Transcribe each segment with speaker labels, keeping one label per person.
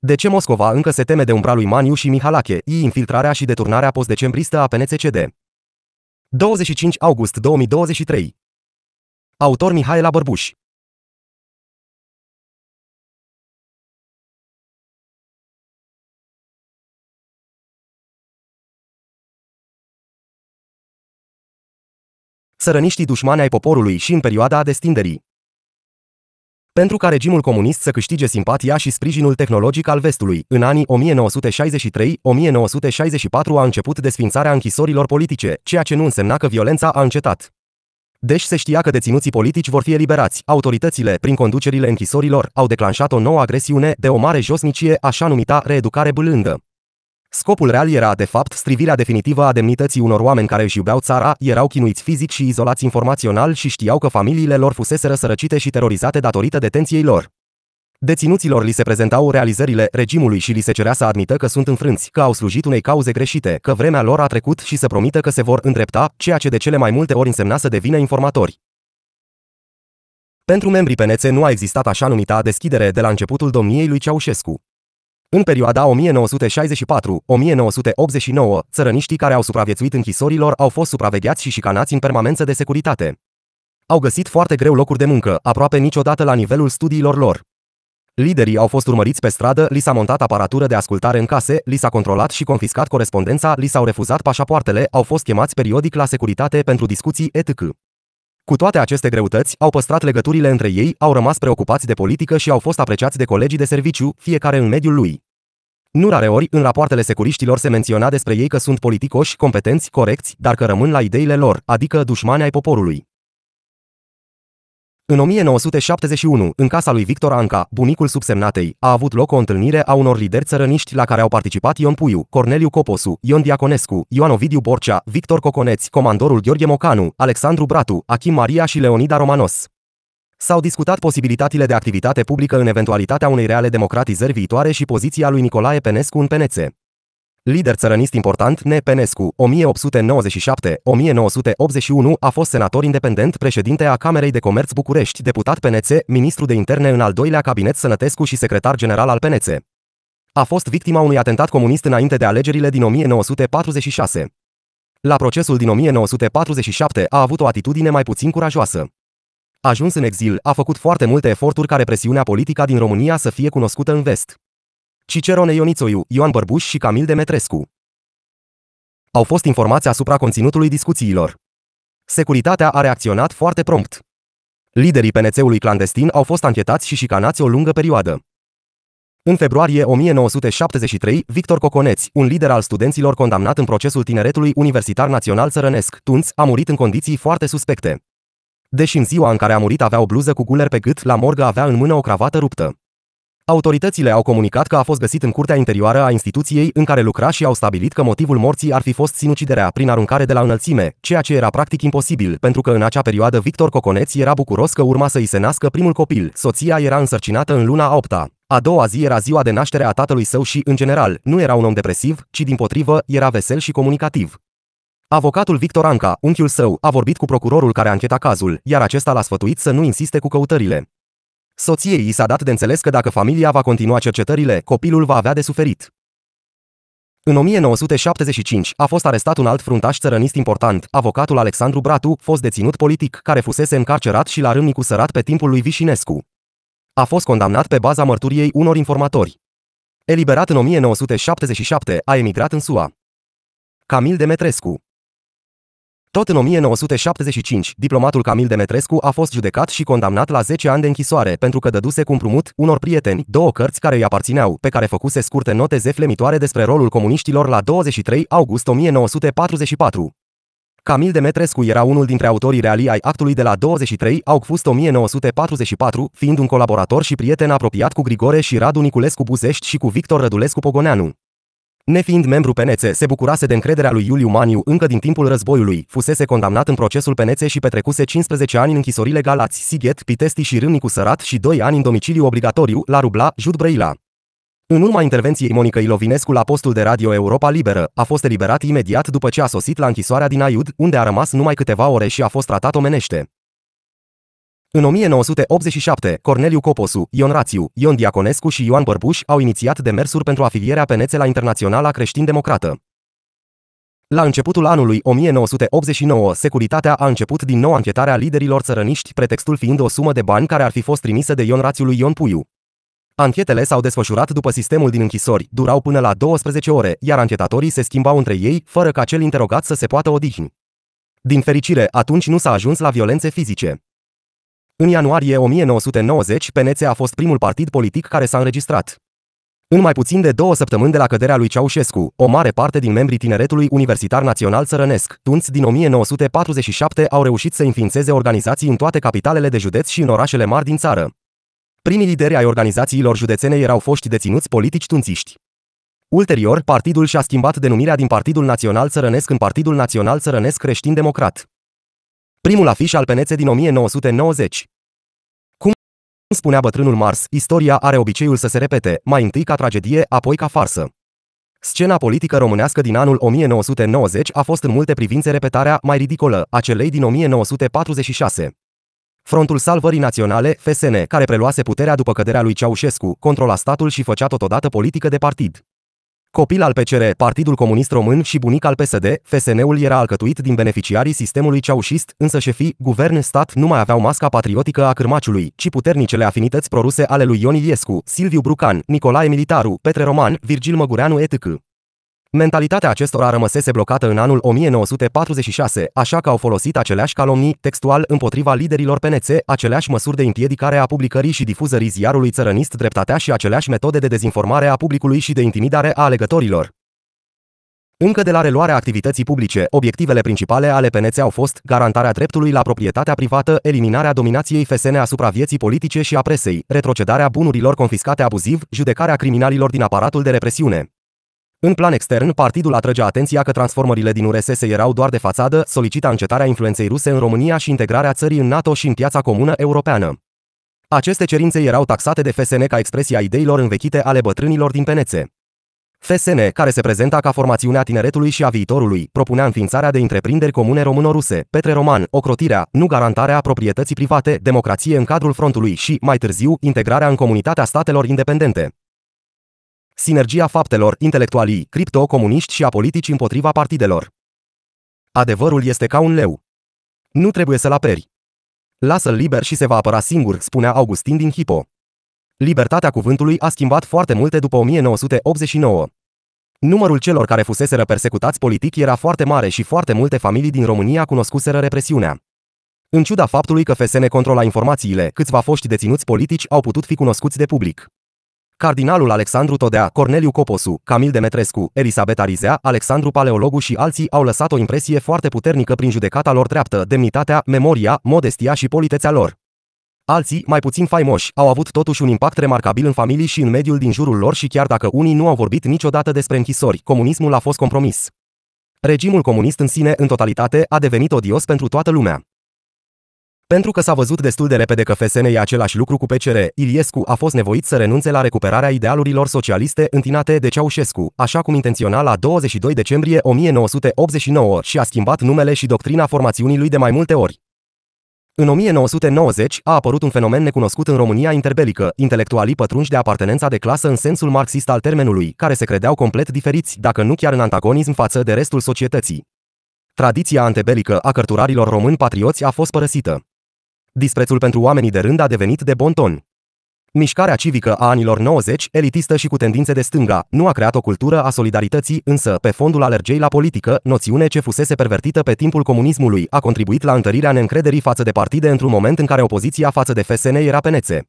Speaker 1: De ce Moscova încă se teme de umbra lui Maniu și Mihalache, i infiltrarea și deturnarea postdecembristă a PNCCD? 25 august 2023 Autor Mihaela Bărbuș Sărăniștii dușmani ai poporului și în perioada destinderii pentru ca regimul comunist să câștige simpatia și sprijinul tehnologic al vestului. În anii 1963-1964 a început desfințarea închisorilor politice, ceea ce nu însemna că violența a încetat. Deci se știa că deținuții politici vor fi eliberați. Autoritățile, prin conducerile închisorilor, au declanșat o nouă agresiune de o mare josnicie, așa numită reeducare blândă. Scopul real era de fapt strivirea definitivă a demnității unor oameni care își iubeau țara, erau chinuiți fizic și izolați informațional și știau că familiile lor fuseseră sărăcite și terorizate datorită detenției lor. Deținuților li se prezentau realizările regimului și li se cerea să admită că sunt înfrânți, că au slujit unei cauze greșite, că vremea lor a trecut și să promită că se vor îndrepta, ceea ce de cele mai multe ori însemna să devină informatori. Pentru membrii PNC nu a existat așa numita deschidere de la începutul domniei lui Ceaușescu. În perioada 1964-1989, țărăniștii care au supraviețuit închisorilor au fost supravegheați și șicanați în permanență de securitate. Au găsit foarte greu locuri de muncă, aproape niciodată la nivelul studiilor lor. Liderii au fost urmăriți pe stradă, li s-a montat aparatură de ascultare în case, li s-a controlat și confiscat corespondența, li s-au refuzat pașapoartele, au fost chemați periodic la securitate pentru discuții etc. Cu toate aceste greutăți, au păstrat legăturile între ei, au rămas preocupați de politică și au fost apreciați de colegii de serviciu, fiecare în mediul lui. Nu rareori, în rapoartele securiștilor se menționa despre ei că sunt politicoși, competenți, corecți, dar că rămân la ideile lor, adică dușmani ai poporului. În 1971, în casa lui Victor Anca, bunicul subsemnatei, a avut loc o întâlnire a unor lideri țărăniști la care au participat Ion Puiu, Corneliu Coposu, Ion Diaconescu, Ioan Ovidiu Borcea, Victor Coconeț, comandorul Gheorghe Mocanu, Alexandru Bratu, Achim Maria și Leonida Romanos. S-au discutat posibilitățile de activitate publică în eventualitatea unei reale democratizări viitoare și poziția lui Nicolae Penescu în Penețe. Lider țărănist important, N. Penescu, 1897-1981, a fost senator independent, președinte a Camerei de Comerț București, deputat PNC, ministru de interne în al doilea cabinet Sănătescu și secretar general al PNC. A fost victima unui atentat comunist înainte de alegerile din 1946. La procesul din 1947 a avut o atitudine mai puțin curajoasă. Ajuns în exil, a făcut foarte multe eforturi ca represiunea politică din România să fie cunoscută în vest. Cicerone Ionițoiu, Ioan Bărbuș și Camil Demetrescu. Au fost informați asupra conținutului discuțiilor. Securitatea a reacționat foarte prompt. Liderii PNC-ului clandestin au fost anchetați și șicanați o lungă perioadă. În februarie 1973, Victor Coconeț, un lider al studenților condamnat în procesul Tineretului Universitar Național Țărănesc, Tunț, a murit în condiții foarte suspecte. Deși în ziua în care a murit avea o bluză cu guler pe gât, la morgă avea în mână o cravată ruptă. Autoritățile au comunicat că a fost găsit în curtea interioară a instituției în care lucra și au stabilit că motivul morții ar fi fost sinuciderea prin aruncare de la înălțime, ceea ce era practic imposibil, pentru că în acea perioadă Victor Coconeț era bucuros că urma să i se nască primul copil. Soția era însărcinată în luna 8 -a. A doua zi era ziua de naștere a tatălui său și, în general, nu era un om depresiv, ci din potrivă, era vesel și comunicativ. Avocatul Victor Anca, unchiul său, a vorbit cu procurorul care ancheta cazul, iar acesta l-a sfătuit să nu insiste cu căutările. Soției i s-a dat de înțeles că dacă familia va continua cercetările, copilul va avea de suferit. În 1975 a fost arestat un alt fruntaș țărănist important, avocatul Alexandru Bratu, fost deținut politic, care fusese încarcerat și la râmnicu sărat pe timpul lui Vișinescu. A fost condamnat pe baza mărturiei unor informatori. Eliberat în 1977, a emigrat în SUA. Camil Demetrescu tot în 1975, diplomatul Camil Demetrescu a fost judecat și condamnat la 10 ani de închisoare pentru că dăduse cu împrumut unor prieteni două cărți care îi aparțineau, pe care făcuse scurte note zeflemitoare despre rolul comuniștilor la 23 august 1944. Camil Demetrescu era unul dintre autorii realii ai actului de la 23 august 1944, fiind un colaborator și prieten apropiat cu Grigore și Radu Niculescu Buzești și cu Victor Rădulescu Pogoneanu. Nefiind membru PNC, se bucurase de încrederea lui Iuliu Maniu încă din timpul războiului, fusese condamnat în procesul PNC și petrecuse 15 ani în închisorile Galați, Sighet, Pitesti și Râmnicu Sărat și 2 ani în domiciliu obligatoriu la Rubla, Jud Brăila. În urma intervenției Monica Ilovinescu la postul de radio Europa Liberă, a fost eliberat imediat după ce a sosit la închisoarea din Aiud, unde a rămas numai câteva ore și a fost tratat omenește. În 1987, Corneliu Coposu, Ion Rațiu, Ion Diaconescu și Ioan Bărbuș au inițiat demersuri pentru afilierea pe la Internaționala Creștin-Democrată. La începutul anului 1989, securitatea a început din nou anchetarea liderilor țărăniști, pretextul fiind o sumă de bani care ar fi fost trimisă de Ion Rațiu lui Ion Puiu. Anchetele s-au desfășurat după sistemul din închisori, durau până la 12 ore, iar anchetatorii se schimbau între ei, fără ca cel interogat să se poată odihni. Din fericire, atunci nu s-a ajuns la violențe fizice. În ianuarie 1990, PNC a fost primul partid politic care s-a înregistrat. În mai puțin de două săptămâni de la căderea lui Ceaușescu, o mare parte din membrii Tineretului Universitar Național Țărănesc, tunți din 1947, au reușit să înființeze organizații în toate capitalele de județ și în orașele mari din țară. Primii lideri ai organizațiilor județene erau foști deținuți politici tunțiști. Ulterior, partidul și-a schimbat denumirea din Partidul Național Țărănesc în Partidul Național Țărănesc Creștin Democrat primul afiș al penețe din 1990. Cum spunea bătrânul Mars, istoria are obiceiul să se repete, mai întâi ca tragedie, apoi ca farsă. Scena politică românească din anul 1990 a fost în multe privințe repetarea mai ridicolă a celei din 1946. Frontul Salvării Naționale, FSN, care preluase puterea după căderea lui Ceaușescu, controla statul și făcea totodată politică de partid. Copil al PCR, Partidul Comunist Român și bunic al PSD, FSN-ul era alcătuit din beneficiarii sistemului ceaușist, însă șefii, guvern, stat nu mai aveau masca patriotică a cârmaciului, ci puternicele afinități proruse ale lui Ion Iliescu, Silviu Brucan, Nicolae Militaru, Petre Roman, Virgil Măgureanu etc. Mentalitatea acestora rămăsese blocată în anul 1946, așa că au folosit aceleași calomnii, textual, împotriva liderilor PNC, aceleași măsuri de împiedicare a publicării și difuzării ziarului țărănist dreptatea și aceleași metode de dezinformare a publicului și de intimidare a alegătorilor. Încă de la reluarea activității publice, obiectivele principale ale PNC au fost garantarea dreptului la proprietatea privată, eliminarea dominației FSN asupra vieții politice și a presei, retrocedarea bunurilor confiscate abuziv, judecarea criminalilor din aparatul de represiune. În plan extern, partidul atrage atenția că transformările din URSS erau doar de fațadă, solicita încetarea influenței ruse în România și integrarea țării în NATO și în piața comună europeană. Aceste cerințe erau taxate de FSN ca expresia ideilor învechite ale bătrânilor din penețe. FSN, care se prezenta ca formațiunea tineretului și a viitorului, propunea înființarea de întreprinderi comune românoruse, Petre Roman, ocrotirea, nu garantarea proprietății private, democrație în cadrul frontului și, mai târziu, integrarea în comunitatea statelor independente. Sinergia faptelor, intelectualii, criptocomuniști și apolitici împotriva partidelor. Adevărul este ca un leu. Nu trebuie să-l aperi. Lasă-l liber și se va apăra singur, spunea Augustin din Hipo. Libertatea cuvântului a schimbat foarte multe după 1989. Numărul celor care fuseseră persecutați politic era foarte mare și foarte multe familii din România cunoscuseră represiunea. În ciuda faptului că FSN controla informațiile, câțiva foști deținuți politici au putut fi cunoscuți de public. Cardinalul Alexandru Todea, Corneliu Coposu, Camil Demetrescu, Elisabeta Rizea, Alexandru Paleologu și alții au lăsat o impresie foarte puternică prin judecata lor treaptă, demnitatea, memoria, modestia și politețea lor. Alții, mai puțin faimoși, au avut totuși un impact remarcabil în familii și în mediul din jurul lor și chiar dacă unii nu au vorbit niciodată despre închisori, comunismul a fost compromis. Regimul comunist în sine, în totalitate, a devenit odios pentru toată lumea. Pentru că s-a văzut destul de repede că FSN e același lucru cu PCR, Iliescu a fost nevoit să renunțe la recuperarea idealurilor socialiste întinate de Ceaușescu, așa cum intenționa la 22 decembrie 1989 și a schimbat numele și doctrina formațiunii lui de mai multe ori. În 1990 a apărut un fenomen necunoscut în România interbelică, intelectualii pătrunși de apartenența de clasă în sensul marxist al termenului, care se credeau complet diferiți, dacă nu chiar în antagonism față de restul societății. Tradiția antebelică a cărturarilor români patrioți a fost părăsită. Disprețul pentru oamenii de rând a devenit de bon ton. Mișcarea civică a anilor 90, elitistă și cu tendințe de stânga, nu a creat o cultură a solidarității, însă, pe fondul alergei la politică, noțiune ce fusese pervertită pe timpul comunismului, a contribuit la întărirea neîncrederii față de partide într-un moment în care opoziția față de FSN era penețe.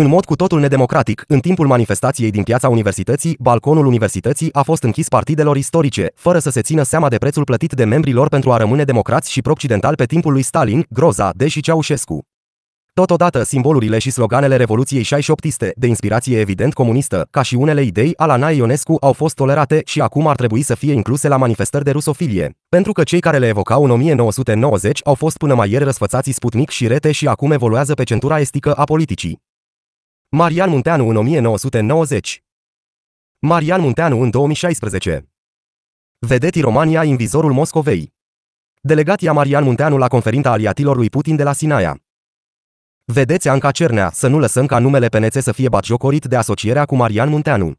Speaker 1: În mod cu totul nedemocratic, în timpul manifestației din piața universității, balconul universității a fost închis partidelor istorice, fără să se țină seama de prețul plătit de membrii lor pentru a rămâne democrați și pro pe timpul lui Stalin, Groza, deși Ceaușescu. Totodată, simbolurile și sloganele Revoluției 68 de inspirație evident comunistă, ca și unele idei al Anae Ionescu, au fost tolerate și acum ar trebui să fie incluse la manifestări de rusofilie. Pentru că cei care le evocau în 1990 au fost până mai ieri răsfățați sputnic și Rete și acum evoluează pe centura estică a politicii. Marian Munteanu în 1990. Marian Munteanu în 2016. Vedeti România în vizorul Moscovei. Delegația Marian Munteanu la conferința aliatilor lui Putin de la Sinaia. Vedeți Anca Cernea, să nu lăsăm ca numele PNț să fie batjocorit de asocierea cu Marian Munteanu.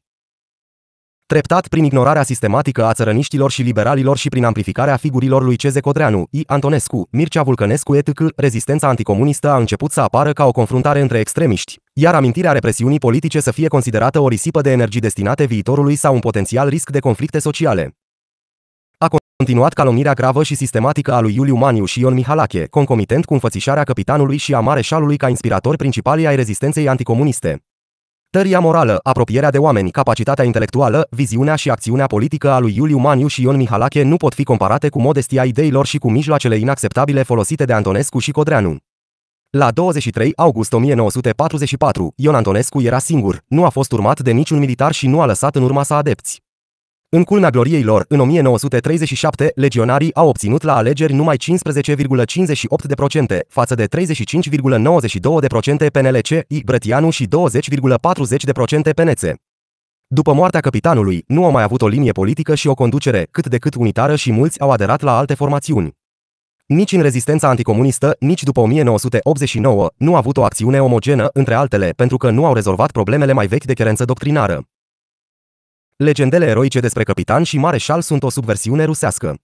Speaker 1: Treptat prin ignorarea sistematică a țărăniștilor și liberalilor și prin amplificarea figurilor lui Ceze Codreanu, I. Antonescu, Mircea Vulcănescu etc., rezistența anticomunistă a început să apară ca o confruntare între extremiști, iar amintirea represiunii politice să fie considerată o risipă de energii destinate viitorului sau un potențial risc de conflicte sociale. A continuat calomnirea gravă și sistematică a lui Iuliu Maniu și Ion Mihalache, concomitent cu înfățișarea capitanului și a mareșalului ca inspiratori principali ai rezistenței anticomuniste. Tăria morală, apropierea de oameni, capacitatea intelectuală, viziunea și acțiunea politică a lui Iuliu Maniu și Ion Mihalache nu pot fi comparate cu modestia ideilor și cu mijloacele inacceptabile folosite de Antonescu și Codreanu. La 23 august 1944, Ion Antonescu era singur, nu a fost urmat de niciun militar și nu a lăsat în urma sa adepți. În culmea gloriei lor, în 1937, legionarii au obținut la alegeri numai 15,58% față de 35,92% PNLC-i Brătianu și 20,40% PNC. După moartea capitanului, nu au mai avut o linie politică și o conducere cât de cât unitară și mulți au aderat la alte formațiuni. Nici în rezistența anticomunistă, nici după 1989, nu a avut o acțiune omogenă, între altele, pentru că nu au rezolvat problemele mai vechi de cherență doctrinară. Legendele eroice despre capitan și mareșal sunt o subversiune rusească.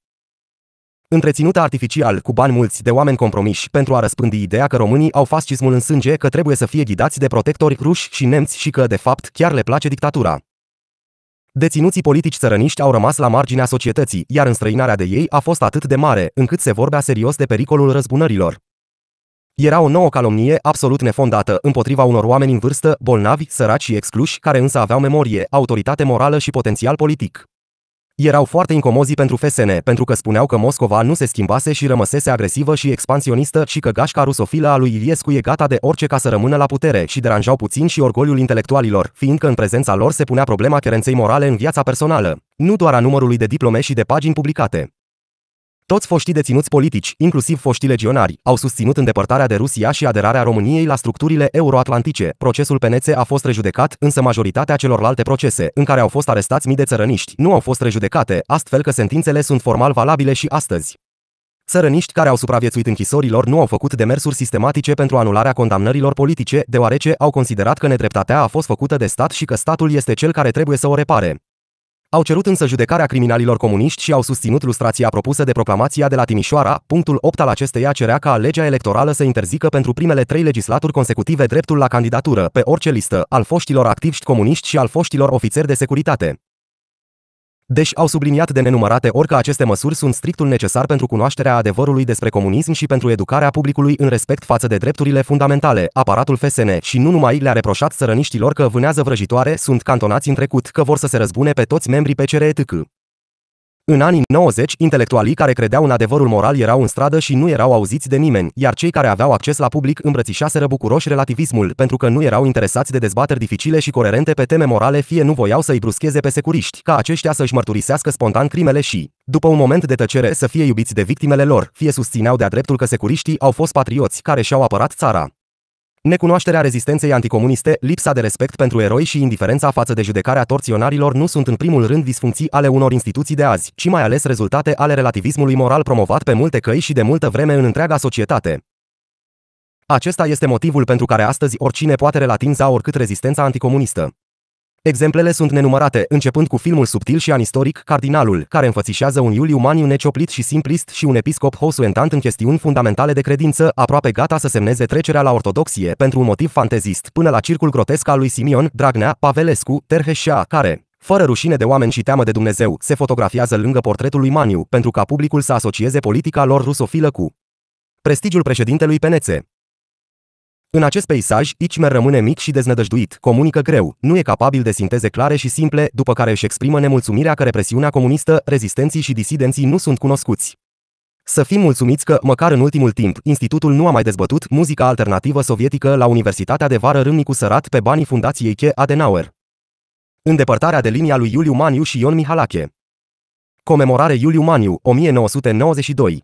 Speaker 1: Întreținută artificial cu bani mulți de oameni compromiși pentru a răspândi ideea că românii au fascismul în sânge, că trebuie să fie ghidați de protectori ruși și nemți și că, de fapt, chiar le place dictatura. Deținuții politici țărăniști au rămas la marginea societății, iar înstrăinarea de ei a fost atât de mare, încât se vorbea serios de pericolul răzbunărilor. Era o nouă calomnie absolut nefondată împotriva unor oameni în vârstă, bolnavi, săraci și excluși, care însă aveau memorie, autoritate morală și potențial politic. Erau foarte incomozi pentru FSN, pentru că spuneau că Moscova nu se schimbase și rămăsese agresivă și expansionistă și că gașca rusofilă a lui Iliescu e gata de orice ca să rămână la putere și deranjau puțin și orgoliul intelectualilor, fiindcă în prezența lor se punea problema cherenței morale în viața personală, nu doar a numărului de diplome și de pagini publicate. Toți foștii deținuți politici, inclusiv foștii legionari, au susținut îndepărtarea de Rusia și aderarea României la structurile euroatlantice. Procesul PNț a fost rejudecat, însă majoritatea celorlalte procese, în care au fost arestați mii de țărăniști, nu au fost rejudecate, astfel că sentințele sunt formal valabile și astăzi. Țărăniști care au supraviețuit închisorilor nu au făcut demersuri sistematice pentru anularea condamnărilor politice, deoarece au considerat că nedreptatea a fost făcută de stat și că statul este cel care trebuie să o repare. Au cerut însă judecarea criminalilor comuniști și au susținut lustrația propusă de proclamația de la Timișoara. Punctul 8 al acesteia cerea ca legea electorală să interzică pentru primele trei legislaturi consecutive dreptul la candidatură pe orice listă al foștilor activiști comuniști și al foștilor ofițeri de securitate. Deși au subliniat de nenumărate ori că aceste măsuri sunt strictul necesar pentru cunoașterea adevărului despre comunism și pentru educarea publicului în respect față de drepturile fundamentale, aparatul FSN și nu numai le-a reproșat sărăniștilor că vânează vrăjitoare, sunt cantonați în trecut, că vor să se răzbune pe toți membrii PCR etc. În anii 90, intelectualii care credeau în adevărul moral erau în stradă și nu erau auziți de nimeni, iar cei care aveau acces la public îmbrățișaseră bucuroși relativismul, pentru că nu erau interesați de dezbateri dificile și coerente pe teme morale, fie nu voiau să-i bruscheze pe securiști, ca aceștia să-și mărturisească spontan crimele și, după un moment de tăcere, să fie iubiți de victimele lor, fie susțineau de-a dreptul că securiștii au fost patrioți care și-au apărat țara. Necunoașterea rezistenței anticomuniste, lipsa de respect pentru eroi și indiferența față de judecarea torționarilor nu sunt în primul rând disfuncții ale unor instituții de azi, ci mai ales rezultate ale relativismului moral promovat pe multe căi și de multă vreme în întreaga societate. Acesta este motivul pentru care astăzi oricine poate relatinza oricât rezistența anticomunistă. Exemplele sunt nenumărate, începând cu filmul subtil și anistoric Cardinalul, care înfățișează un Iuliu Maniu necioplit și simplist și un episcop hosuentant în chestiuni fundamentale de credință, aproape gata să semneze trecerea la ortodoxie pentru un motiv fantezist, până la circul grotesc al lui Simion, Dragnea, Pavelescu, Terheșea, care, fără rușine de oameni și teamă de Dumnezeu, se fotografiază lângă portretul lui Maniu, pentru ca publicul să asocieze politica lor rusofilă cu prestigiul președintelui Penețe. În acest peisaj, Ichmer rămâne mic și deznădăjduit, comunică greu, nu e capabil de sinteze clare și simple, după care își exprimă nemulțumirea că represiunea comunistă, rezistenții și disidenții nu sunt cunoscuți. Să fim mulțumiți că, măcar în ultimul timp, institutul nu a mai dezbătut muzica alternativă sovietică la Universitatea de Vară Râmnicu Sărat pe banii Fundației Che Adenauer. Îndepărtarea de linia lui Iuliu Maniu și Ion Mihalache. Comemorare Iuliu Maniu, 1992.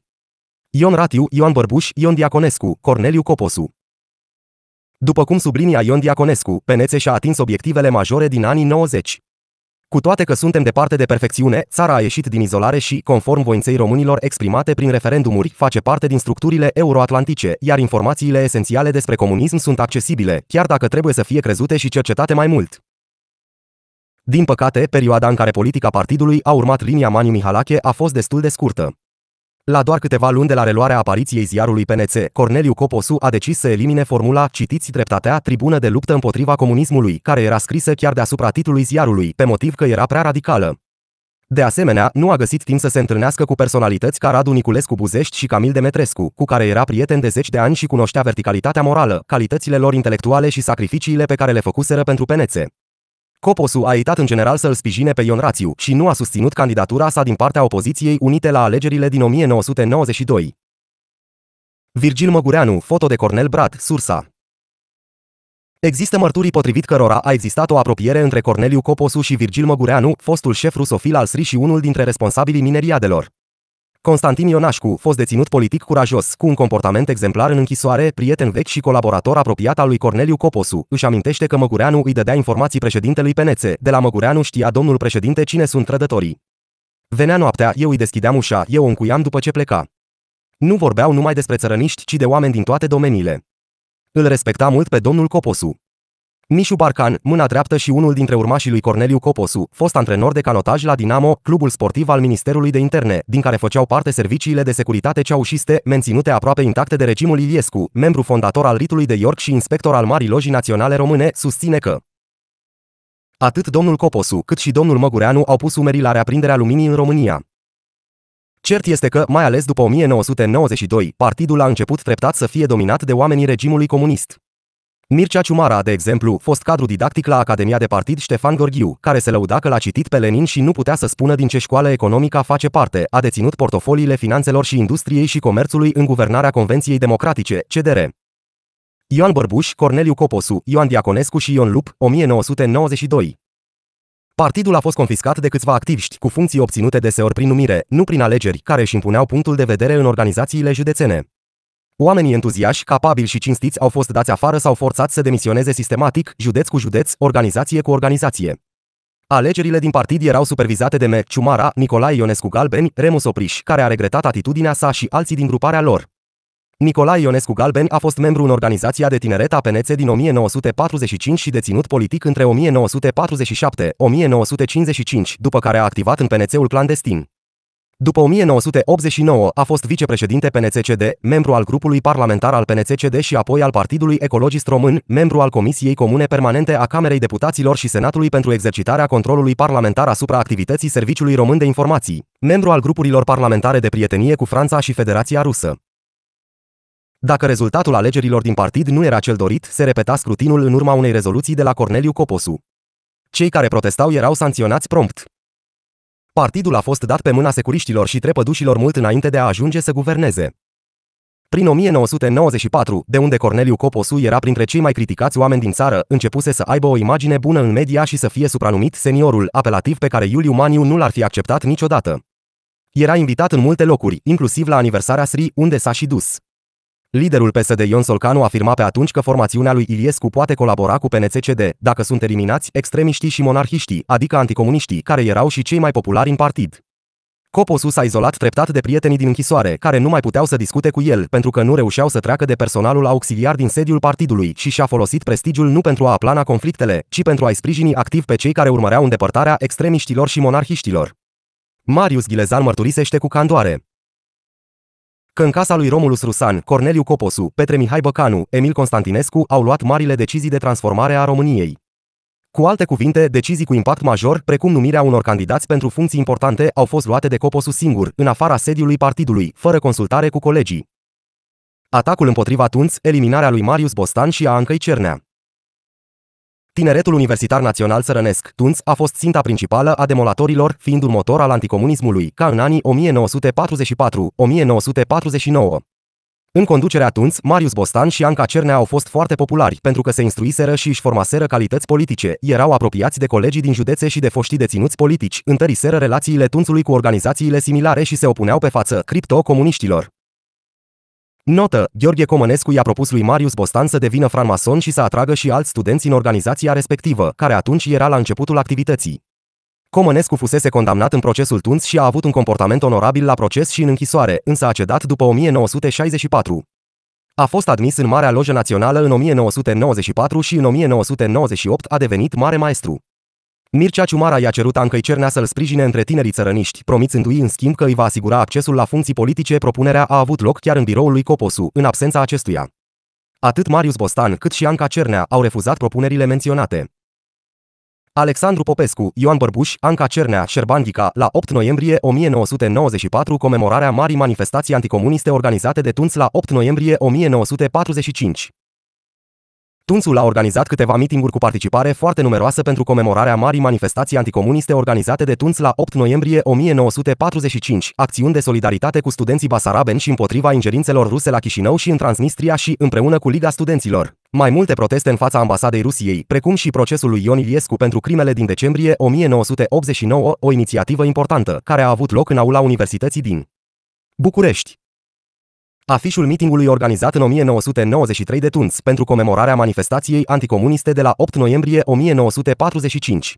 Speaker 1: Ion Ratiu, Ioan Bărbuș, Ion Diaconescu, Corneliu Coposu. După cum sublinia Ion Diaconescu, Penețe și-a atins obiectivele majore din anii 90. Cu toate că suntem departe de perfecțiune, țara a ieșit din izolare și, conform voinței românilor exprimate prin referendumuri, face parte din structurile euroatlantice, iar informațiile esențiale despre comunism sunt accesibile, chiar dacă trebuie să fie crezute și cercetate mai mult. Din păcate, perioada în care politica partidului a urmat linia Maniu Mihalache a fost destul de scurtă. La doar câteva luni de la reluarea apariției ziarului PNC, Corneliu Coposu a decis să elimine formula Citiți dreptatea, tribună de luptă împotriva comunismului, care era scrisă chiar deasupra titlului ziarului, pe motiv că era prea radicală. De asemenea, nu a găsit timp să se întâlnească cu personalități ca Radu Niculescu Buzești și Camil Demetrescu, cu care era prieten de zeci de ani și cunoștea verticalitatea morală, calitățile lor intelectuale și sacrificiile pe care le făcuseră pentru penețe. Coposu a evitat în general să-l sprijine pe Ion Rațiu și nu a susținut candidatura sa din partea opoziției unite la alegerile din 1992. Virgil Măgureanu, foto de Cornel Brad, sursa. Există mărturii potrivit cărora a existat o apropiere între Corneliu Coposu și Virgil Măgureanu, fostul șef rusofil al SRI și unul dintre responsabilii mineriadelor. Constantin Ionașcu, fost deținut politic curajos, cu un comportament exemplar în închisoare, prieten vechi și colaborator apropiat al lui Corneliu Coposu, își amintește că Măgureanu îi dădea informații președintelui Penețe. De la Măgureanu știa domnul președinte cine sunt trădătorii. Venea noaptea, eu îi deschideam ușa, eu o încuiam după ce pleca. Nu vorbeau numai despre țărăniști, ci de oameni din toate domeniile. Îl respecta mult pe domnul Coposu. Mișu Barcan, mâna dreaptă și unul dintre urmașii lui Corneliu Coposu, fost antrenor de canotaj la Dinamo, clubul sportiv al Ministerului de Interne, din care făceau parte serviciile de securitate ceaușiste, menținute aproape intacte de regimul Iliescu, membru fondator al ritului de York și inspector al Marii Logii Naționale Române, susține că Atât domnul Coposu, cât și domnul Măgureanu au pus umerii la reaprinderea luminii în România. Cert este că, mai ales după 1992, partidul a început treptat să fie dominat de oamenii regimului comunist. Mircea Ciumara a, de exemplu, fost cadru didactic la Academia de Partid Ștefan Gorghiu, care se lăuda că l-a citit pe Lenin și nu putea să spună din ce școală economică face parte, a deținut portofoliile finanțelor și industriei și comerțului în guvernarea Convenției Democratice, CDR. Ioan Bărbuș, Corneliu Coposu, Ioan Diaconescu și Ion Lup, 1992. Partidul a fost confiscat de câțiva activiști cu funcții obținute deseori prin numire, nu prin alegeri, care își impuneau punctul de vedere în organizațiile județene. Oamenii entuziași, capabili și cinstiți au fost dați afară sau forțați să demisioneze sistematic, județ cu județ, organizație cu organizație. Alegerile din partid erau supervizate de M. Ciumara, Nicolae Ionescu Galben, Remus Opriș, care a regretat atitudinea sa și alții din gruparea lor. Nicolae Ionescu Galben a fost membru în organizația de tineret a PNC din 1945 și deținut politic între 1947-1955, după care a activat în PNC-ul clandestin. După 1989 a fost vicepreședinte PNCCD, membru al grupului parlamentar al PNCCD și apoi al Partidului Ecologist Român, membru al Comisiei Comune Permanente a Camerei Deputaților și Senatului pentru exercitarea controlului parlamentar asupra activității Serviciului Român de Informații, membru al grupurilor parlamentare de prietenie cu Franța și Federația Rusă. Dacă rezultatul alegerilor din partid nu era cel dorit, se repeta scrutinul în urma unei rezoluții de la Corneliu Coposu. Cei care protestau erau sancționați prompt. Partidul a fost dat pe mâna securiștilor și trepădușilor mult înainte de a ajunge să guverneze. Prin 1994, de unde Corneliu Coposu era printre cei mai criticați oameni din țară, începuse să aibă o imagine bună în media și să fie supranumit seniorul, apelativ pe care Iuliu Maniu nu l-ar fi acceptat niciodată. Era invitat în multe locuri, inclusiv la aniversarea SRI, unde s-a și dus. Liderul PSD Ion Solcanu afirma pe atunci că formațiunea lui Iliescu poate colabora cu PNCCD, dacă sunt eliminați extremiștii și monarhiștii, adică anticomuniștii, care erau și cei mai populari în partid. Coposus a izolat treptat de prietenii din închisoare, care nu mai puteau să discute cu el, pentru că nu reușeau să treacă de personalul auxiliar din sediul partidului și și-a folosit prestigiul nu pentru a aplana conflictele, ci pentru a-i sprijini activ pe cei care urmăreau îndepărtarea extremiștilor și monarhiștilor. Marius Ghilezan mărturisește cu candoare că în casa lui Romulus Rusan, Corneliu Coposu, Petre Mihai Băcanu, Emil Constantinescu au luat marile decizii de transformare a României. Cu alte cuvinte, decizii cu impact major, precum numirea unor candidați pentru funcții importante, au fost luate de Coposu singur, în afara sediului partidului, fără consultare cu colegii. Atacul împotriva Tunț, eliminarea lui Marius Bostan și a Ancăi Cernea. Tineretul universitar național sărănesc, Tunț, a fost ținta principală a demolatorilor, fiind un motor al anticomunismului, ca în anii 1944-1949. În conducerea Tunț, Marius Bostan și Anca Cernea au fost foarte populari, pentru că se instruiseră și își formaseră calități politice, erau apropiați de colegii din județe și de foștii deținuți politici, întăriseră relațiile Tunțului cu organizațiile similare și se opuneau pe față cripto-comuniștilor. Notă, Gheorghe Comănescu i-a propus lui Marius Bostan să devină franmason și să atragă și alți studenți în organizația respectivă, care atunci era la începutul activității. Comănescu fusese condamnat în procesul Tunț și a avut un comportament onorabil la proces și în închisoare, însă a cedat după 1964. A fost admis în Marea Lojă Națională în 1994 și în 1998 a devenit mare maestru. Mircea Ciumara i-a cerut Ancăi Cernea să-l sprijine între tinerii țărăniști, promițându-i în schimb că îi va asigura accesul la funcții politice. Propunerea a avut loc chiar în biroul lui Coposu, în absența acestuia. Atât Marius Bostan cât și Anca Cernea au refuzat propunerile menționate. Alexandru Popescu, Ioan Bărbuș, Anca Cernea, Șerban Ghica, la 8 noiembrie 1994, comemorarea marii manifestații anticomuniste organizate de Tunț la 8 noiembrie 1945. Tunțul a organizat câteva mitinguri cu participare foarte numeroasă pentru comemorarea marii manifestații anticomuniste organizate de Tunț la 8 noiembrie 1945, acțiuni de solidaritate cu studenții basarabeni și împotriva ingerințelor ruse la Chișinău și în Transnistria și împreună cu Liga Studenților. Mai multe proteste în fața ambasadei Rusiei, precum și procesul lui Ion Iliescu pentru crimele din decembrie 1989, o inițiativă importantă, care a avut loc în aula Universității din București. Afișul mitingului organizat în 1993 de Tunț pentru comemorarea manifestației anticomuniste de la 8 noiembrie 1945.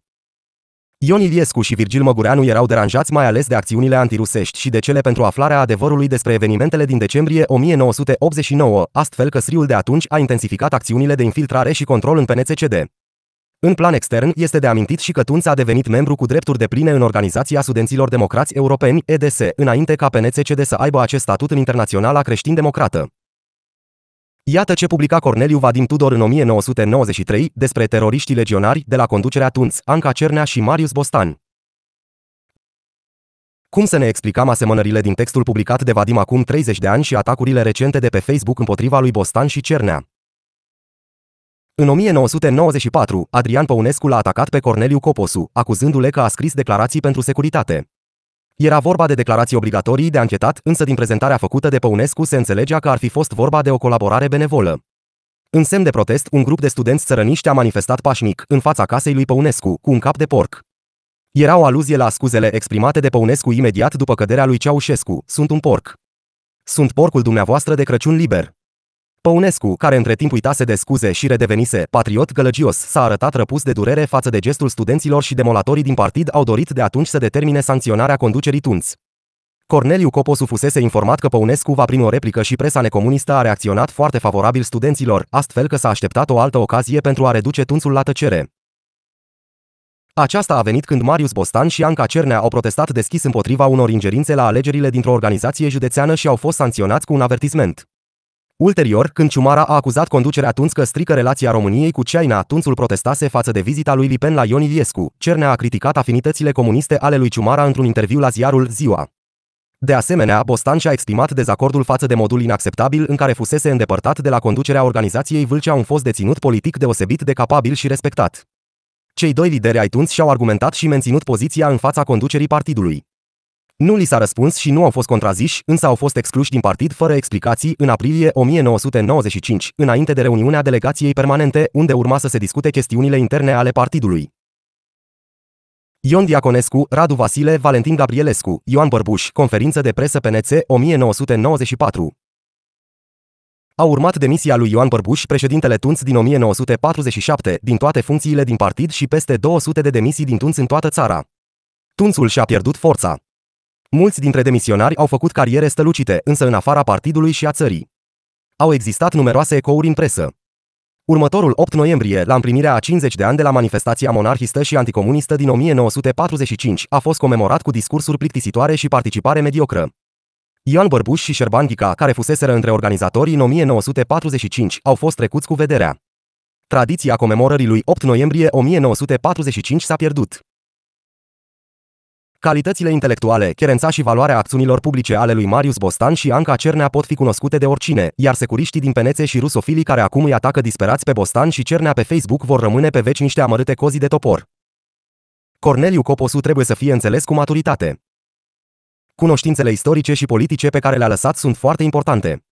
Speaker 1: Ion Iliescu și Virgil Măgureanu erau deranjați mai ales de acțiunile antirusești și de cele pentru aflarea adevărului despre evenimentele din decembrie 1989, astfel că sriul de atunci a intensificat acțiunile de infiltrare și control în PNCCD. În plan extern, este de amintit și că Tunț a devenit membru cu drepturi de pline în Organizația Studenților Democrați Europeni, EDS, înainte ca PNCCD să aibă acest statut în Internaționala Creștin-Democrată. Iată ce publica Corneliu Vadim Tudor în 1993 despre teroriștii legionari de la conducerea Tunț, Anca Cernea și Marius Bostan. Cum să ne explicăm asemănările din textul publicat de Vadim acum 30 de ani și atacurile recente de pe Facebook împotriva lui Bostan și Cernea? În 1994, Adrian Păunescu l-a atacat pe Corneliu Coposu, acuzându-le că a scris declarații pentru securitate. Era vorba de declarații obligatorii de anchetat, însă din prezentarea făcută de Păunescu se înțelegea că ar fi fost vorba de o colaborare benevolă. În semn de protest, un grup de studenți țărăniști a manifestat pașnic, în fața casei lui Păunescu, cu un cap de porc. Era o aluzie la scuzele exprimate de Păunescu imediat după căderea lui Ceaușescu, sunt un porc. Sunt porcul dumneavoastră de Crăciun liber. Păunescu, care între timp uitase de scuze și redevenise patriot gălăgios, s-a arătat răpus de durere față de gestul studenților și demolatorii din partid au dorit de atunci să determine sancționarea conducerii Tunț. Corneliu Coposu fusese informat că Păunescu va primi o replică și presa necomunistă a reacționat foarte favorabil studenților, astfel că s-a așteptat o altă ocazie pentru a reduce tunțul la tăcere. Aceasta a venit când Marius Bostan și Anca Cernea au protestat deschis împotriva unor ingerințe la alegerile dintr-o organizație județeană și au fost sancționați cu un avertisment. Ulterior, când Ciumara a acuzat conducerea atunci că strică relația României cu China, Tunțul protestase față de vizita lui Lipen la Ion Iliescu. Cernea a criticat afinitățile comuniste ale lui Ciumara într-un interviu la ziarul Ziua. De asemenea, Bostan și-a exprimat dezacordul față de modul inacceptabil în care fusese îndepărtat de la conducerea organizației Vâlcea un fost deținut politic deosebit de capabil și respectat. Cei doi lideri ai și-au argumentat și menținut poziția în fața conducerii partidului. Nu li s-a răspuns și nu au fost contraziși, însă au fost excluși din partid fără explicații în aprilie 1995, înainte de reuniunea delegației permanente, unde urma să se discute chestiunile interne ale partidului. Ion Diaconescu, Radu Vasile, Valentin Gabrielescu, Ioan Bărbuș, conferință de presă PNC 1994. A urmat demisia lui Ioan Bărbuș, președintele Tunț din 1947, din toate funcțiile din partid și peste 200 de demisii din Tunț în toată țara. Tunțul și-a pierdut forța. Mulți dintre demisionari au făcut cariere stălucite, însă în afara partidului și a țării. Au existat numeroase ecouri în presă. Următorul 8 noiembrie, la împlinirea a 50 de ani de la manifestația monarhistă și anticomunistă din 1945, a fost comemorat cu discursuri plictisitoare și participare mediocră. Ioan Bărbuș și Șerban Ghica, care fuseseră între organizatorii în 1945, au fost trecuți cu vederea. Tradiția comemorării lui 8 noiembrie 1945 s-a pierdut. Calitățile intelectuale, cherența și valoarea acțiunilor publice ale lui Marius Bostan și Anca Cernea pot fi cunoscute de oricine, iar securiștii din Penețe și rusofilii care acum îi atacă disperați pe Bostan și Cernea pe Facebook vor rămâne pe veci niște amărâte cozi de topor. Corneliu Coposu trebuie să fie înțeles cu maturitate. Cunoștințele istorice și politice pe care le-a lăsat sunt foarte importante.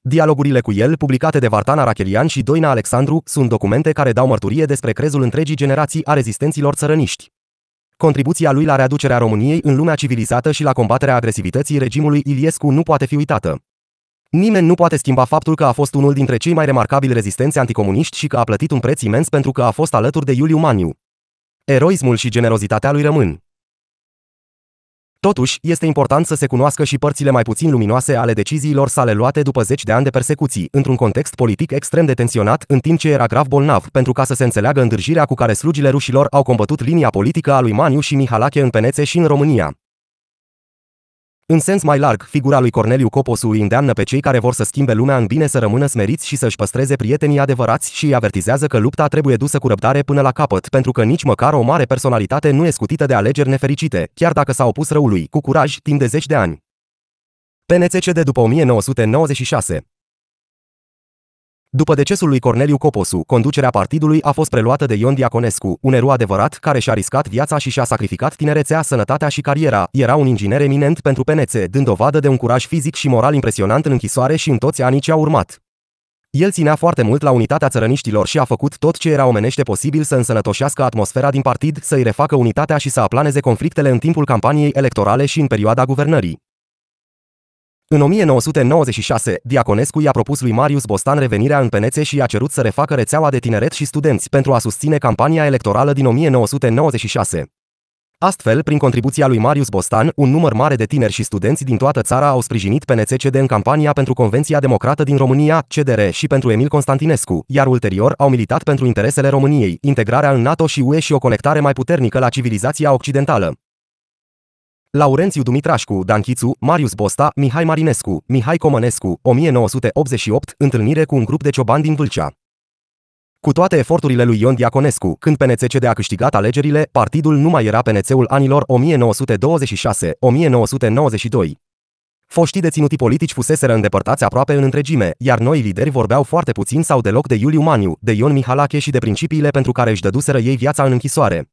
Speaker 1: Dialogurile cu el, publicate de Vartana Rachelian și Doina Alexandru, sunt documente care dau mărturie despre crezul întregii generații a rezistenților țărăniști. Contribuția lui la readucerea României în lumea civilizată și la combaterea agresivității regimului Iliescu nu poate fi uitată. Nimeni nu poate schimba faptul că a fost unul dintre cei mai remarcabili rezistenți anticomuniști și că a plătit un preț imens pentru că a fost alături de Iuliu Maniu. Eroismul și generozitatea lui rămân. Totuși, este important să se cunoască și părțile mai puțin luminoase ale deciziilor sale luate după zeci de ani de persecuții, într-un context politic extrem de tensionat, în timp ce era grav bolnav, pentru ca să se înțeleagă îndârjirea cu care slujile rușilor au combătut linia politică a lui Maniu și Mihalache în Penețe și în România. În sens mai larg, figura lui Corneliu Coposu îi îndeamnă pe cei care vor să schimbe lumea în bine să rămână smeriți și să-și păstreze prietenii adevărați și îi avertizează că lupta trebuie dusă cu răbdare până la capăt, pentru că nici măcar o mare personalitate nu e scutită de alegeri nefericite, chiar dacă s-a opus răului, cu curaj, timp de zeci de ani. PNCCD după 1996 după decesul lui Corneliu Coposu, conducerea partidului a fost preluată de Ion Diaconescu, un erou adevărat care și-a riscat viața și și-a sacrificat tinerețea, sănătatea și cariera. Era un inginer eminent pentru PNC, dând dovadă de un curaj fizic și moral impresionant în închisoare și în toți anii ce au urmat. El ținea foarte mult la unitatea țărăniștilor și a făcut tot ce era omenește posibil să însănătoșească atmosfera din partid, să-i refacă unitatea și să aplaneze conflictele în timpul campaniei electorale și în perioada guvernării. În 1996, Diaconescu i-a propus lui Marius Bostan revenirea în penețe și i-a cerut să refacă rețeaua de tineret și studenți pentru a susține campania electorală din 1996. Astfel, prin contribuția lui Marius Bostan, un număr mare de tineri și studenți din toată țara au sprijinit PNCCD în campania pentru Convenția Democrată din România, CDR, și pentru Emil Constantinescu, iar ulterior au militat pentru interesele României, integrarea în NATO și UE și o conectare mai puternică la civilizația occidentală. Laurențiu Dumitrașcu, Dan Marius Bosta, Mihai Marinescu, Mihai Comănescu, 1988, întâlnire cu un grup de ciobani din Vâlcea. Cu toate eforturile lui Ion Diaconescu, când de a câștigat alegerile, partidul nu mai era PNC-ul anilor 1926-1992. Foștii deținutii politici fuseseră îndepărtați aproape în întregime, iar noi lideri vorbeau foarte puțin sau deloc de Iuliu Maniu, de Ion Mihalache și de principiile pentru care își dăduseră ei viața în închisoare.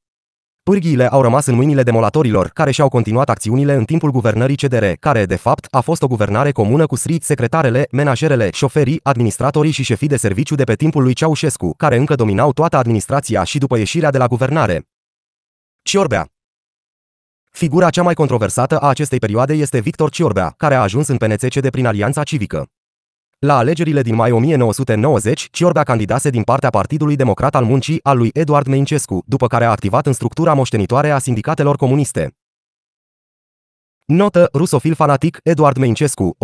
Speaker 1: Pârghiile au rămas în mâinile demolatorilor, care și-au continuat acțiunile în timpul guvernării CDR, care, de fapt, a fost o guvernare comună cu SRI, secretarele, menajerele, șoferii, administratorii și șefii de serviciu de pe timpul lui Ceaușescu, care încă dominau toată administrația și după ieșirea de la guvernare. Ciorbea Figura cea mai controversată a acestei perioade este Victor Ciorbea, care a ajuns în PNCC de prin Alianța Civică. La alegerile din mai 1990, Ciorda candidase din partea Partidului Democrat al Muncii al lui Eduard Meincescu, după care a activat în structura moștenitoare a sindicatelor comuniste. Notă, rusofil fanatic, Eduard Meincescu,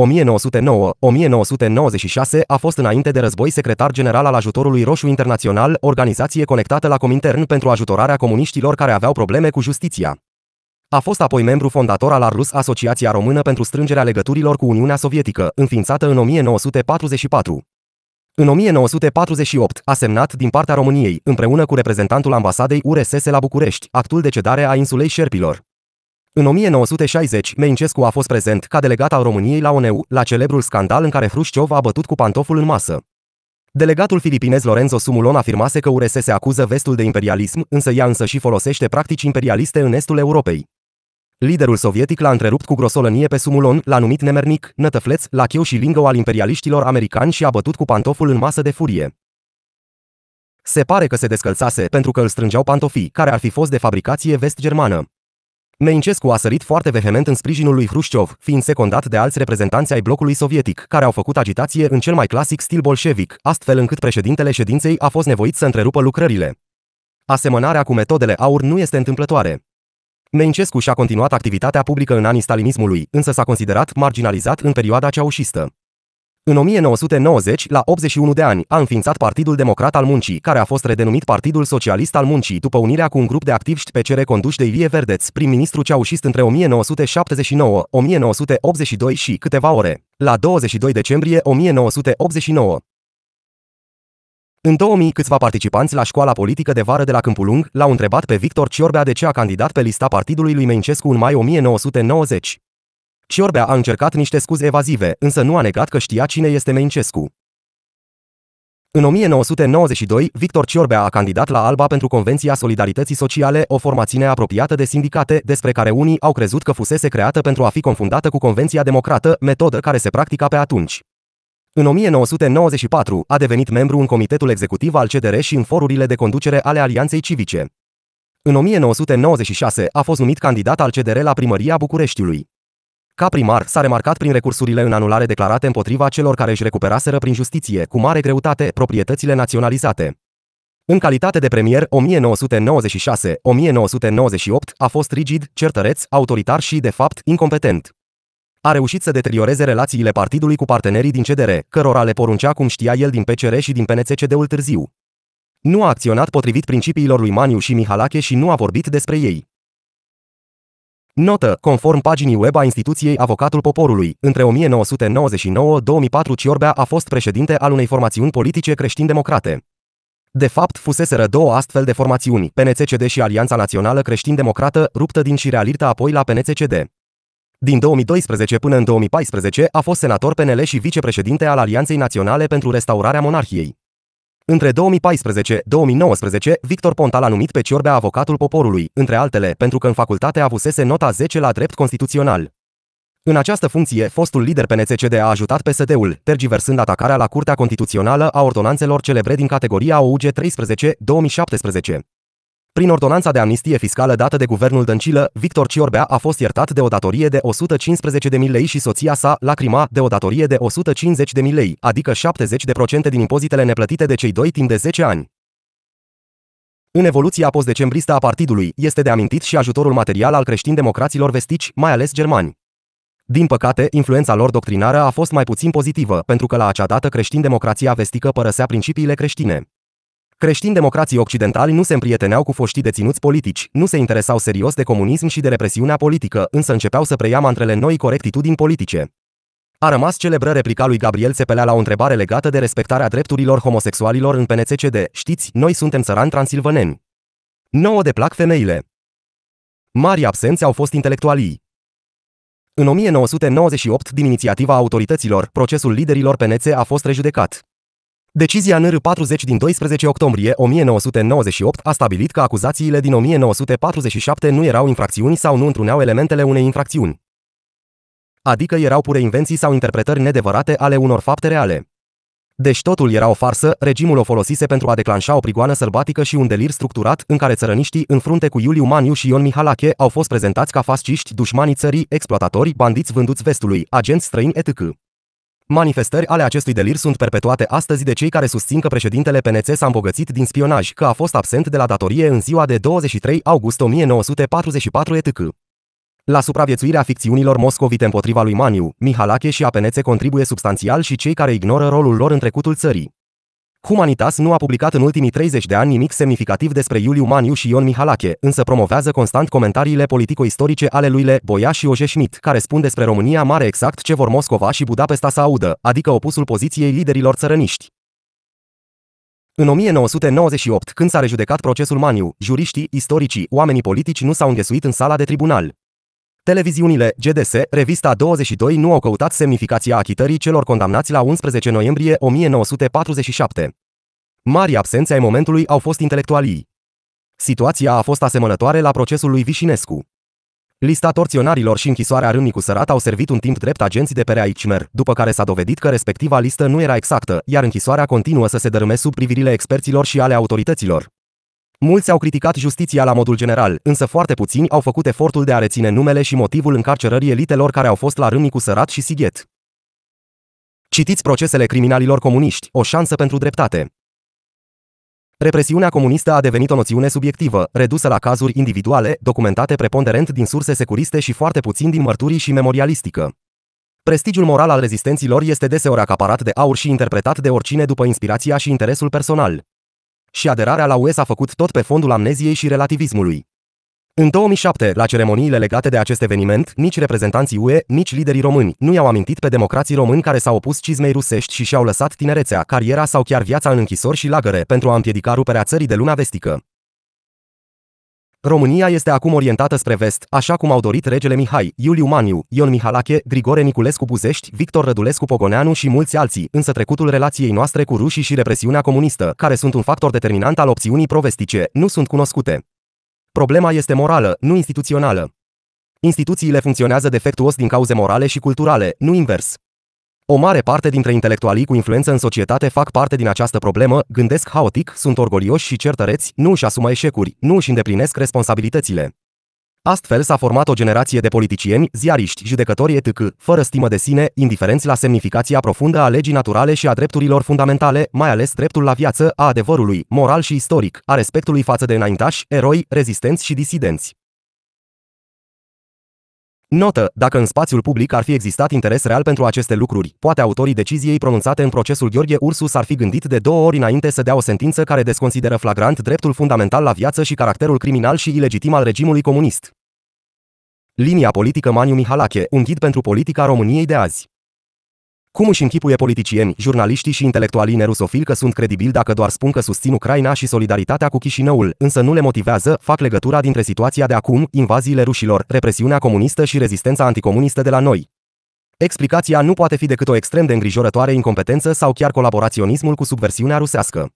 Speaker 1: 1909-1996, a fost înainte de război secretar general al ajutorului Roșu Internațional, organizație conectată la Comintern pentru ajutorarea comuniștilor care aveau probleme cu justiția. A fost apoi membru fondator al ARLUS, Asociația Română pentru strângerea legăturilor cu Uniunea Sovietică, înființată în 1944. În 1948 a semnat din partea României, împreună cu reprezentantul ambasadei URSS la București, actul de cedare a insulei Șerpilor. În 1960, Meincescu a fost prezent ca delegat al României la ONU, la celebrul scandal în care Hrușciov a bătut cu pantoful în masă. Delegatul filipinez Lorenzo Sumulon afirmase că URSS acuză vestul de imperialism, însă ea însă și folosește practici imperialiste în estul Europei. Liderul sovietic l-a întrerupt cu grosolănie pe Sumulon, l-a numit nemernic, nătăfleț, lacheu și lingou al imperialiștilor americani și a bătut cu pantoful în masă de furie. Se pare că se descălțase pentru că îl strângeau pantofii, care ar fi fost de fabricație vest-germană. Neincescu a sărit foarte vehement în sprijinul lui Hrușciov, fiind secondat de alți reprezentanți ai blocului sovietic, care au făcut agitație în cel mai clasic stil bolșevic, astfel încât președintele ședinței a fost nevoit să întrerupă lucrările. Asemănarea cu metodele aur nu este întâmplătoare. Neincescu și-a continuat activitatea publică în anii stalinismului, însă s-a considerat marginalizat în perioada ceaușistă. În 1990, la 81 de ani, a înființat Partidul Democrat al Muncii, care a fost redenumit Partidul Socialist al Muncii după unirea cu un grup de activiști cere conduși de Ilie Verdeț, prim-ministru ceaușist între 1979-1982 și câteva ore. La 22 decembrie 1989, în 2000, câțiva participanți la școala politică de vară de la Câmpulung l-au întrebat pe Victor Ciorbea de ce a candidat pe lista partidului lui Mencescu în mai 1990. Ciorbea a încercat niște scuze evazive, însă nu a negat că știa cine este Mencescu. În 1992, Victor Ciorbea a candidat la Alba pentru Convenția Solidarității Sociale, o formațiune apropiată de sindicate, despre care unii au crezut că fusese creată pentru a fi confundată cu Convenția Democrată, metodă care se practica pe atunci. În 1994 a devenit membru în comitetul executiv al CDR și în forurile de conducere ale Alianței Civice. În 1996 a fost numit candidat al CDR la primăria Bucureștiului. Ca primar, s-a remarcat prin recursurile în anulare declarate împotriva celor care își recuperaseră prin justiție, cu mare greutate, proprietățile naționalizate. În calitate de premier 1996-1998 a fost rigid, certăreț, autoritar și, de fapt, incompetent a reușit să deterioreze relațiile partidului cu partenerii din CDR, cărora le poruncea cum știa el din PCR și din de ul târziu. Nu a acționat potrivit principiilor lui Maniu și Mihalache și nu a vorbit despre ei. Notă, conform paginii web a instituției Avocatul Poporului, între 1999-2004 Ciorbea a fost președinte al unei formațiuni politice creștin-democrate. De fapt, fuseseră două astfel de formațiuni, PNCCD și Alianța Națională Creștin-Democrată, ruptă din și realită apoi la PNCCD. Din 2012 până în 2014 a fost senator PNL și vicepreședinte al Alianței Naționale pentru Restaurarea Monarhiei. Între 2014-2019, Victor Ponta l-a numit pe Ciorbea avocatul poporului, între altele, pentru că în facultate avusese nota 10 la drept constituțional. În această funcție, fostul lider PNCCD a ajutat PSD-ul, tergiversând atacarea la Curtea Constituțională a ordonanțelor celebre din categoria OUG 13-2017. Prin ordonanța de amnistie fiscală dată de guvernul Dăncilă, Victor Ciorbea a fost iertat de o datorie de 115.000 lei și soția sa, Lacrima, de o datorie de 150.000 lei, adică 70% din impozitele neplătite de cei doi timp de 10 ani. În evoluția postdecembristă a partidului, este de amintit și ajutorul material al creștin-democraților vestici, mai ales germani. Din păcate, influența lor doctrinară a fost mai puțin pozitivă, pentru că la acea dată creștin-democrația vestică părăsea principiile creștine. Creștini democrații occidentali nu se împrieteneau cu foștii deținuți politici, nu se interesau serios de comunism și de represiunea politică, însă începeau să preia mantrele noi corectitudini politice. A rămas celebră replica lui Gabriel Sepelea la o întrebare legată de respectarea drepturilor homosexualilor în PNCCD. Știți, noi suntem țărani transilvăneni. Nouă de plac femeile. Mari absenți au fost intelectualii. În 1998, din inițiativa autorităților, procesul liderilor PNC a fost rejudecat. Decizia NR 40 din 12 octombrie 1998 a stabilit că acuzațiile din 1947 nu erau infracțiuni sau nu întruneau elementele unei infracțiuni. Adică erau pure invenții sau interpretări nedevărate ale unor fapte reale. Deci totul era o farsă, regimul o folosise pentru a declanșa o prigoană sălbatică și un delir structurat în care țărăniștii în frunte cu Iuliu Maniu și Ion Mihalache au fost prezentați ca fasciști, dușmanii țării, exploatatori, bandiți vânduți vestului, agenți străini etc. Manifestări ale acestui delir sunt perpetuate astăzi de cei care susțin că președintele PNC s-a îmbogățit din spionaj, că a fost absent de la datorie în ziua de 23 august 1944 etc. La supraviețuirea ficțiunilor moscovite împotriva lui Maniu, Mihalache și APNC contribuie substanțial și cei care ignoră rolul lor în trecutul țării. Humanitas nu a publicat în ultimii 30 de ani nimic semnificativ despre Iuliu Maniu și Ion Mihalache, însă promovează constant comentariile politico-istorice ale lui Le Boia și Oje Schmidt, care spun despre România mare exact ce vor Moscova și Budapesta să audă, adică opusul poziției liderilor țărăniști. În 1998, când s-a rejudecat procesul Maniu, juriștii, istoricii, oamenii politici nu s-au înghesuit în sala de tribunal. Televiziunile GDS, revista 22 nu au căutat semnificația achitării celor condamnați la 11 noiembrie 1947. Mari absențe ai momentului au fost intelectualii. Situația a fost asemănătoare la procesul lui Vișinescu. Lista torționarilor și închisoarea Râmnicu Sărat au servit un timp drept agenții de pe Reaichmer, după care s-a dovedit că respectiva listă nu era exactă, iar închisoarea continuă să se dărâme sub privirile experților și ale autorităților. Mulți au criticat justiția la modul general, însă foarte puțini au făcut efortul de a reține numele și motivul încarcerării elitelor care au fost la râmnicu sărat și sighet. Citiți procesele criminalilor comuniști, o șansă pentru dreptate. Represiunea comunistă a devenit o noțiune subiectivă, redusă la cazuri individuale, documentate preponderent din surse securiste și foarte puțin din mărturii și memorialistică. Prestigiul moral al rezistenților este deseori acaparat de aur și interpretat de oricine după inspirația și interesul personal și aderarea la UE s-a făcut tot pe fondul amneziei și relativismului. În 2007, la ceremoniile legate de acest eveniment, nici reprezentanții UE, nici liderii români nu i-au amintit pe democrații români care s-au opus cizmei rusești și și-au lăsat tinerețea, cariera sau chiar viața în închisori și lagăre pentru a împiedica ruperea țării de luna vestică. România este acum orientată spre vest, așa cum au dorit regele Mihai, Iuliu Maniu, Ion Mihalache, Grigore Niculescu Buzești, Victor Rădulescu Pogoneanu și mulți alții, însă trecutul relației noastre cu rușii și represiunea comunistă, care sunt un factor determinant al opțiunii provestice, nu sunt cunoscute. Problema este morală, nu instituțională. Instituțiile funcționează defectuos din cauze morale și culturale, nu invers. O mare parte dintre intelectualii cu influență în societate fac parte din această problemă, gândesc haotic, sunt orgolioși și certăreți, nu își asumă eșecuri, nu își îndeplinesc responsabilitățile. Astfel s-a format o generație de politicieni, ziariști, judecători etc., fără stimă de sine, indiferenți la semnificația profundă a legii naturale și a drepturilor fundamentale, mai ales dreptul la viață, a adevărului, moral și istoric, a respectului față de înaintași, eroi, rezistenți și disidenți. Notă, dacă în spațiul public ar fi existat interes real pentru aceste lucruri, poate autorii deciziei pronunțate în procesul Gheorghe Ursu s-ar fi gândit de două ori înainte să dea o sentință care desconsideră flagrant dreptul fundamental la viață și caracterul criminal și ilegitim al regimului comunist. Linia politică Maniu Mihalache, un ghid pentru politica României de azi. Cum își închipuie politicieni, jurnaliștii și intelectualii nerusofili că sunt credibili dacă doar spun că susțin Ucraina și solidaritatea cu Chișinăul, însă nu le motivează, fac legătura dintre situația de acum, invaziile rușilor, represiunea comunistă și rezistența anticomunistă de la noi. Explicația nu poate fi decât o extrem de îngrijorătoare incompetență sau chiar colaboraționismul cu subversiunea rusească.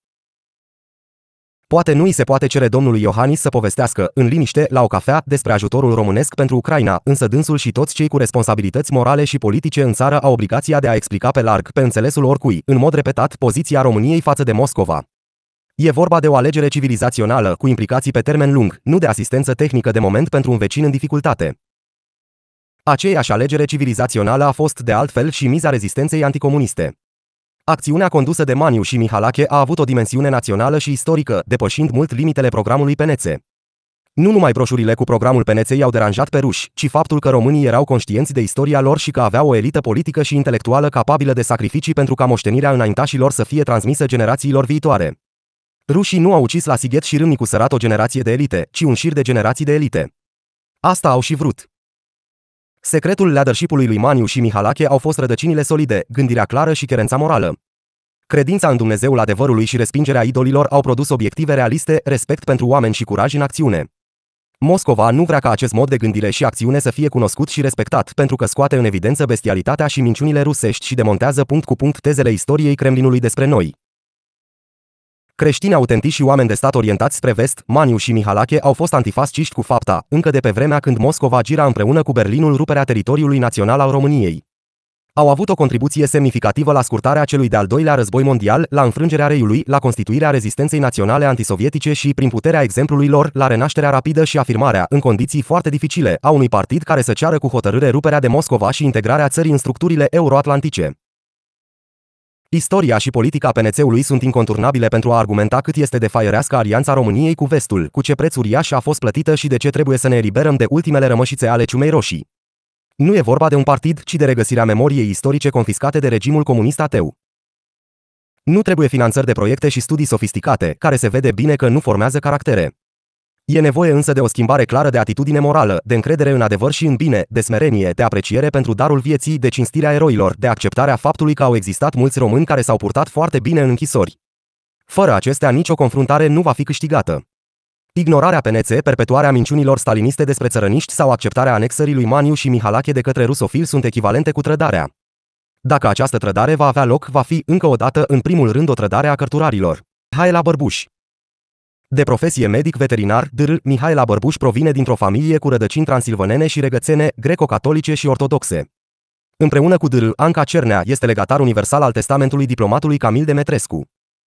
Speaker 1: Poate nu i se poate cere domnului Iohannis să povestească, în liniște, la o cafea, despre ajutorul românesc pentru Ucraina, însă dânsul și toți cei cu responsabilități morale și politice în țară au obligația de a explica pe larg, pe înțelesul oricui, în mod repetat, poziția României față de Moscova. E vorba de o alegere civilizațională, cu implicații pe termen lung, nu de asistență tehnică de moment pentru un vecin în dificultate. Aceeași alegere civilizațională a fost de altfel și miza rezistenței anticomuniste. Acțiunea condusă de Maniu și Mihalache a avut o dimensiune națională și istorică, depășind mult limitele programului PNC. Nu numai broșurile cu programul PNC i-au deranjat pe ruși, ci faptul că românii erau conștienți de istoria lor și că aveau o elită politică și intelectuală capabilă de sacrificii pentru ca moștenirea înaintașilor să fie transmisă generațiilor viitoare. Rușii nu au ucis la Sighet și Râmnicu Sărat o generație de elite, ci un șir de generații de elite. Asta au și vrut. Secretul leadership lui Maniu și Mihalache au fost rădăcinile solide, gândirea clară și cherența morală. Credința în Dumnezeul adevărului și respingerea idolilor au produs obiective realiste, respect pentru oameni și curaj în acțiune. Moscova nu vrea ca acest mod de gândire și acțiune să fie cunoscut și respectat, pentru că scoate în evidență bestialitatea și minciunile rusești și demontează punct cu punct tezele istoriei Kremlinului despre noi. Creștini autentici și oameni de stat orientați spre vest, Maniu și Mihalache au fost antifasciști cu fapta, încă de pe vremea când Moscova gira împreună cu Berlinul ruperea teritoriului național al României. Au avut o contribuție semnificativă la scurtarea celui de-al doilea război mondial, la înfrângerea reiului, la constituirea rezistenței naționale antisovietice și, prin puterea exemplului lor, la renașterea rapidă și afirmarea, în condiții foarte dificile, a unui partid care să ceară cu hotărâre ruperea de Moscova și integrarea țării în structurile euroatlantice. Istoria și politica PNC-ului sunt inconturnabile pentru a argumenta cât este de faierească alianța României cu vestul, cu ce preț uriaș a fost plătită și de ce trebuie să ne eliberăm de ultimele rămășițe ale ciumei roșii. Nu e vorba de un partid, ci de regăsirea memoriei istorice confiscate de regimul comunist ateu. Nu trebuie finanțări de proiecte și studii sofisticate, care se vede bine că nu formează caractere. E nevoie însă de o schimbare clară de atitudine morală, de încredere în adevăr și în bine, de smerenie, de apreciere pentru darul vieții, de cinstirea eroilor, de acceptarea faptului că au existat mulți români care s-au purtat foarte bine în închisori. Fără acestea, nicio confruntare nu va fi câștigată. Ignorarea PNC, perpetuarea minciunilor staliniste despre țărăniști sau acceptarea anexării lui Maniu și Mihalache de către rusofil sunt echivalente cu trădarea. Dacă această trădare va avea loc, va fi, încă o dată, în primul rând o trădare a cărturarilor. Hai la bărbuși! De profesie medic veterinar, Dr. Mihai Labărbuș provine dintr-o familie cu rădăcini transilvanene și regățene, greco-catolice și ortodoxe. Împreună cu Dr. Anca Cernea este legatar universal al testamentului diplomatului Camil Demetrescu.